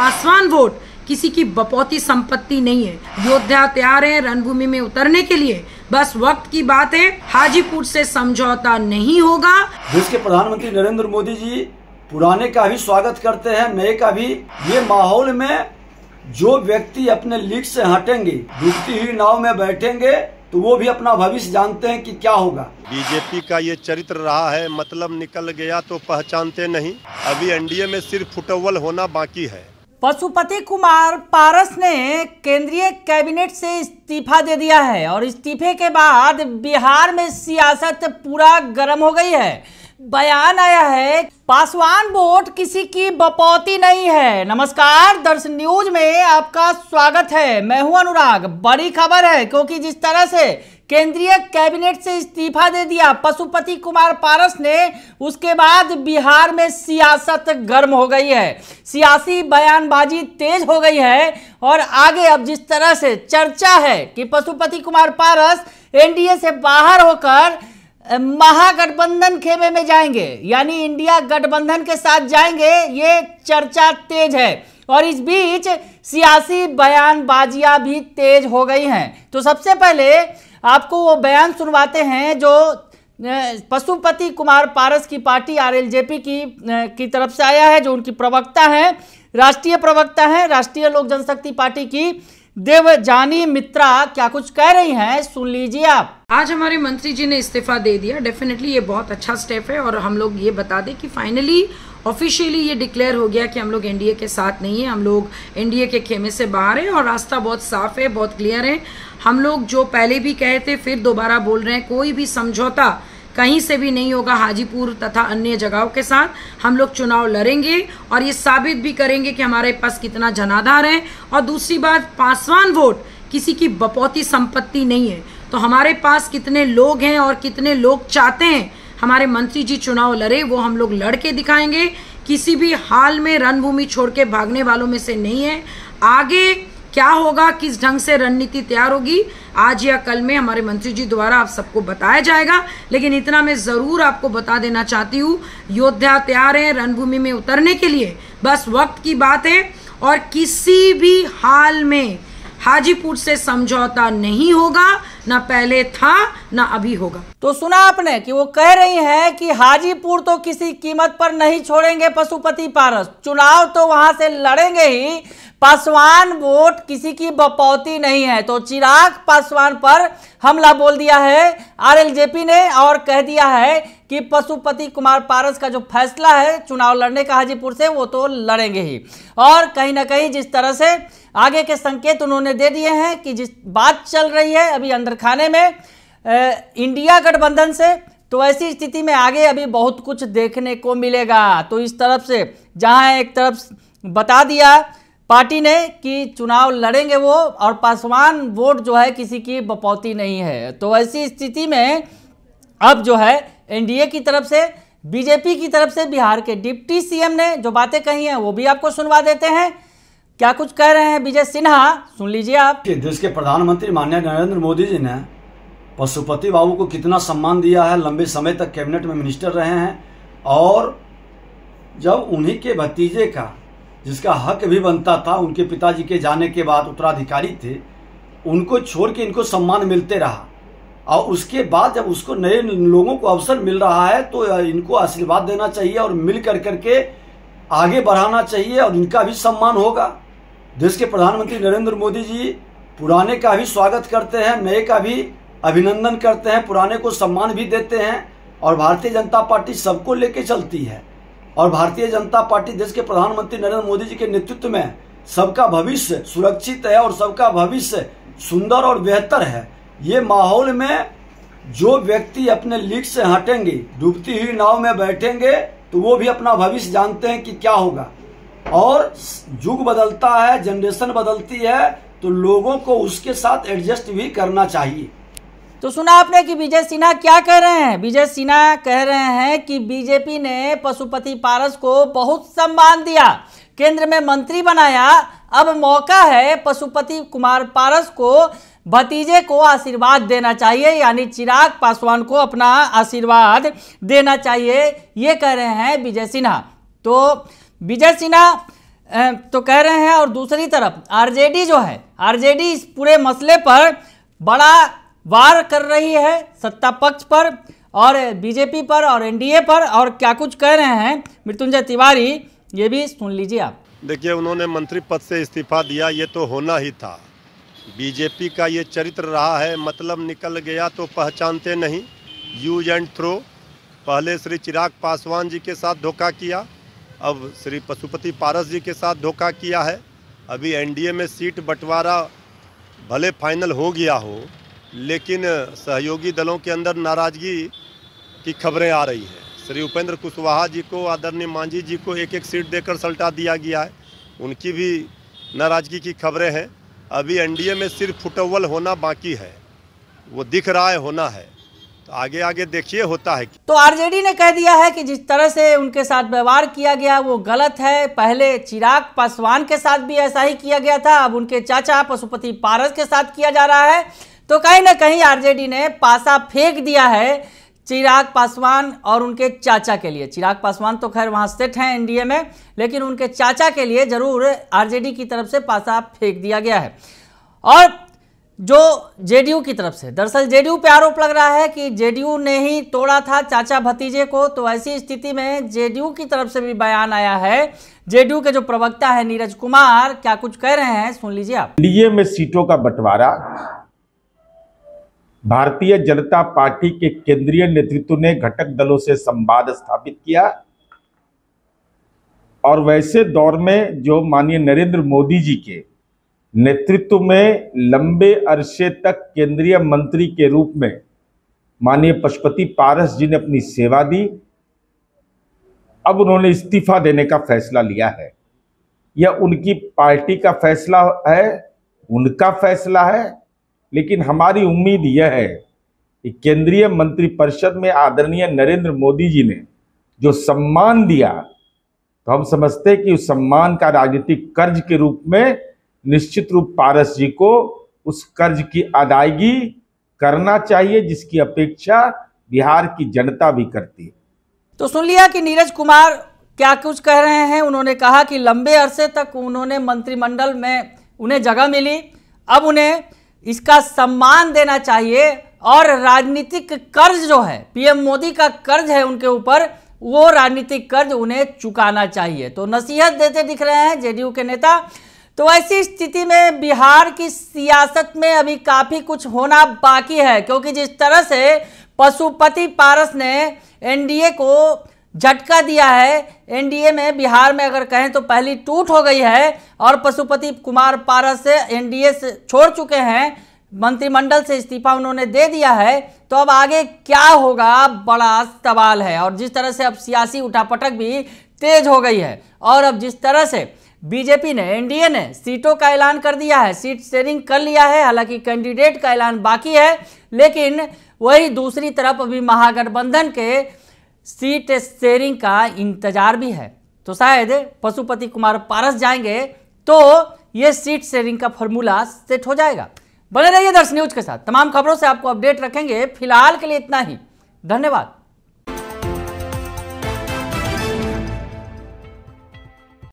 Paswan vote किसी की बपौती संपत्ति नहीं है योद्धा तैयार है रणभूमि में उतरने के लिए बस वक्त की बात है हाजीपुर से समझौता नहीं होगा देश के प्रधानमंत्री नरेंद्र मोदी जी पुराने का भी स्वागत करते हैं नए का भी ये माहौल में जो व्यक्ति अपने लीक से हटेंगे डूबती हुई नाव में बैठेंगे तो वो भी अपना भविष्य जानते हैं कि क्या होगा बीजेपी का ये चरित्र रहा है मतलब निकल गया तो पहचानते नहीं अभी एनडीए में सिर्फ फुटवल होना बाकी है पशुपति कुमार पारस ने केंद्रीय कैबिनेट से इस्तीफा दे दिया है और इस्तीफे के बाद बिहार में सियासत पूरा गर्म हो गई है बयान आया है पासवान वोट किसी की बपौती नहीं है नमस्कार दर्श न्यूज में आपका स्वागत है मैं हूं अनुराग बड़ी खबर है क्योंकि जिस तरह से केंद्रीय कैबिनेट से इस्तीफा दे दिया पशुपति कुमार पारस ने उसके बाद बिहार में सियासत गर्म हो गई है सियासी बयानबाजी तेज हो गई है और आगे अब जिस तरह से चर्चा है कि पशुपति कुमार पारस एनडीए से बाहर होकर महागठबंधन खेमे में जाएंगे यानी इंडिया गठबंधन के साथ जाएंगे ये चर्चा तेज है और इस बीच सियासी बयानबाजियां भी तेज हो गई हैं तो सबसे पहले आपको वो बयान सुनवाते हैं जो पशुपति कुमार पारस की पार्टी आरएलजेपी की की तरफ से आया है जो उनकी प्रवक्ता हैं राष्ट्रीय प्रवक्ता हैं राष्ट्रीय लोक जनशक्ति पार्टी की देवजानी मित्रा क्या कुछ कह रही हैं सुन लीजिए आप आज हमारे मंत्री जी ने इस्तीफा दे दिया डेफिनेटली ये बहुत अच्छा स्टेप है और हम लोग ये बता दें कि फाइनली ऑफिशियली ये डिक्लेयर हो गया कि हम लोग एनडीए के साथ नहीं है हम लोग एनडीए के खेमे से बाहर हैं और रास्ता बहुत साफ है बहुत क्लियर है हम लोग जो पहले भी कहे थे फिर दोबारा बोल रहे हैं कोई भी समझौता कहीं से भी नहीं होगा हाजीपुर तथा अन्य जगहों के साथ हम लोग चुनाव लड़ेंगे और ये साबित भी करेंगे कि हमारे पास कितना जनाधार है और दूसरी बात पासवान वोट किसी की बपौती संपत्ति नहीं है तो हमारे पास कितने लोग हैं और कितने लोग चाहते हैं हमारे मंत्री जी चुनाव लड़े वो हम लोग लड़ के दिखाएंगे किसी भी हाल में रणभूमि छोड़ के भागने वालों में से नहीं है आगे क्या होगा किस ढंग से रणनीति तैयार होगी आज या कल में हमारे मंत्री जी द्वारा आप सबको बताया जाएगा लेकिन इतना मैं ज़रूर आपको बता देना चाहती हूँ योद्धा तैयार हैं रणभूमि में उतरने के लिए बस वक्त की बात है और किसी भी हाल में हाजीपुर से समझौता नहीं होगा ना पहले था ना अभी होगा तो सुना आपने कि वो कह रही हैं कि हाजीपुर तो किसी कीमत पर नहीं छोड़ेंगे पशुपति पारस चुनाव तो वहां से लड़ेंगे ही पासवान वोट किसी की बपौती नहीं है तो चिराग पासवान पर हमला बोल दिया है आरएलजेपी ने और कह दिया है कि पशुपति कुमार पारस का जो फैसला है चुनाव लड़ने का हाजीपुर से वो तो लड़ेंगे ही और कहीं ना कहीं जिस तरह से आगे के संकेत उन्होंने दे दिए हैं कि जिस बात चल रही है अभी अंदरखाने में ए, इंडिया गठबंधन से तो ऐसी स्थिति में आगे अभी बहुत कुछ देखने को मिलेगा तो इस तरफ से जहां एक तरफ बता दिया पार्टी ने कि चुनाव लड़ेंगे वो और पासवान वोट जो है किसी की बपौती नहीं है तो ऐसी स्थिति में अब जो है एनडीए की तरफ से बीजेपी की तरफ से बिहार के डिप्टी सीएम ने जो बातें कही हैं वो भी आपको सुनवा देते हैं क्या कुछ कह रहे हैं विजय सिन्हा सुन लीजिए आप देश के प्रधानमंत्री माननीय नरेंद्र मोदी जी ने पशुपति बाबू को कितना सम्मान दिया है लंबे समय तक कैबिनेट में मिनिस्टर रहे हैं और जब उन्हीं के भतीजे का जिसका हक भी बनता था उनके पिताजी के जाने के बाद उत्तराधिकारी थे उनको छोड़ के इनको सम्मान मिलते रहा और उसके बाद जब उसको नए लोगों को अवसर मिल रहा है तो इनको आशीर्वाद देना चाहिए और मिल कर करके आगे बढ़ाना चाहिए और इनका भी सम्मान होगा देश के प्रधानमंत्री नरेंद्र मोदी जी पुराने का भी स्वागत करते हैं नए का भी अभिनंदन करते हैं पुराने को सम्मान भी देते हैं और भारतीय जनता पार्टी सबको लेके चलती है और भारतीय जनता पार्टी देश के प्रधानमंत्री नरेंद्र मोदी जी के नेतृत्व में सबका भविष्य सुरक्षित है और सबका भविष्य सुंदर और बेहतर है ये माहौल में जो व्यक्ति अपने लीक से हटेंगे डूबती हुई नाव में बैठेंगे तो वो भी अपना भविष्य जानते हैं कि क्या होगा और युग बदलता है जनरेशन बदलती है तो लोगों को उसके साथ एडजस्ट भी करना चाहिए तो सुना आपने कि विजय सिन्हा क्या कह रहे हैं विजय सिन्हा कह रहे हैं कि बीजेपी ने पशुपति पारस को बहुत सम्मान दिया केंद्र में मंत्री बनाया अब मौका है पशुपति कुमार पारस को भतीजे को आशीर्वाद देना चाहिए यानी चिराग पासवान को अपना आशीर्वाद देना चाहिए ये कह रहे हैं विजय सिन्हा तो विजय सिन्हा तो कह रहे हैं और दूसरी तरफ आरजेडी जो है आरजेडी इस पूरे मसले पर बड़ा वार कर रही है सत्ता पक्ष पर और बीजेपी पर और एनडीए पर और क्या कुछ कह रहे हैं मृत्युंजय तिवारी ये भी सुन लीजिए आप देखिए उन्होंने मंत्री पद से इस्तीफा दिया ये तो होना ही था बीजेपी का ये चरित्र रहा है मतलब निकल गया तो पहचानते नहीं यूज एंड थ्रो पहले श्री चिराग पासवान जी के साथ धोखा किया अब श्री पशुपति पारस जी के साथ धोखा किया है अभी एनडीए में सीट बंटवारा भले फाइनल हो गया हो लेकिन सहयोगी दलों के अंदर नाराज़गी की खबरें आ रही हैं श्री उपेंद्र कुशवाहा जी को आदरणीय मांझी जी को एक एक सीट देकर सल्टा दिया गया है उनकी भी नाराज़गी की खबरें हैं अभी एनडीए में सिर्फ फुटवल होना बाकी है वो दिख रहा है होना है तो आगे आगे देखिए होता है तो आरजेडी ने कह दिया है कि जिस तरह से उनके साथ व्यवहार किया गया वो गलत है पहले चिराग पासवान के साथ भी ऐसा ही किया गया था अब उनके चाचा पशुपति पारस के साथ किया जा रहा है तो कहीं ना कहीं आरजेडी ने पासा फेंक दिया है चिराग पासवान और उनके चाचा के लिए चिराग पासवान तो खैर वहाँ सेट हैं एनडीए में लेकिन उनके चाचा के लिए जरूर आरजेडी की तरफ से पासा फेंक दिया गया है और जो जेडीयू की तरफ से दरअसल जेडीयू पे आरोप लग रहा है कि जेडीयू ने ही तोड़ा था चाचा भतीजे को तो ऐसी स्थिति में जेडीयू की तरफ से भी बयान आया है जेडीयू के जो प्रवक्ता है नीरज कुमार क्या कुछ कह रहे हैं सुन लीजिए आप डीए में सीटों का बंटवारा भारतीय जनता पार्टी के केंद्रीय नेतृत्व ने घटक दलों से संवाद स्थापित किया और वैसे दौर में जो माननीय नरेंद्र मोदी जी के नेतृत्व में लंबे अरसे तक केंद्रीय मंत्री के रूप में माननीय पशुपति पारस जी ने अपनी सेवा दी अब उन्होंने इस्तीफा देने का फैसला लिया है यह उनकी पार्टी का फैसला है उनका फैसला है लेकिन हमारी उम्मीद यह है कि केंद्रीय मंत्रिपरिषद में आदरणीय नरेंद्र मोदी जी ने जो सम्मान दिया तो हम समझते कि उस सम्मान का राजनीतिक कर्ज के रूप में निश्चित रूप पारस जी को उस कर्ज की अदायगी करना चाहिए जिसकी अपेक्षा बिहार की जनता भी करती है तो सुन लिया कि नीरज कुमार क्या कुछ कह रहे हैं उन्होंने कहा कि लंबे अरसे तक उन्होंने मंत्रिमंडल में उन्हें जगह मिली अब उन्हें इसका सम्मान देना चाहिए और राजनीतिक कर्ज जो है पीएम मोदी का कर्ज है उनके ऊपर वो राजनीतिक कर्ज उन्हें चुकाना चाहिए तो नसीहत देते दिख रहे हैं जेडीयू के नेता तो ऐसी स्थिति में बिहार की सियासत में अभी काफ़ी कुछ होना बाकी है क्योंकि जिस तरह से पशुपति पारस ने एनडीए को झटका दिया है एनडीए में बिहार में अगर कहें तो पहली टूट हो गई है और पशुपति कुमार पारस से एनडीए से छोड़ चुके हैं मंत्रिमंडल से इस्तीफा उन्होंने दे दिया है तो अब आगे क्या होगा बड़ा सवाल है और जिस तरह से अब सियासी उठापटक भी तेज हो गई है और अब जिस तरह से बीजेपी ने एनडीए ने सीटों का ऐलान कर दिया है सीट शेयरिंग कर लिया है हालांकि कैंडिडेट का ऐलान बाकी है लेकिन वही दूसरी तरफ अभी महागठबंधन के सीट शेयरिंग का इंतजार भी है तो शायद पशुपति कुमार पारस जाएंगे तो ये सीट शेयरिंग का फॉर्मूला सेट हो जाएगा बने रहिए दर्श न्यूज के साथ तमाम खबरों से आपको अपडेट रखेंगे फिलहाल के लिए इतना ही धन्यवाद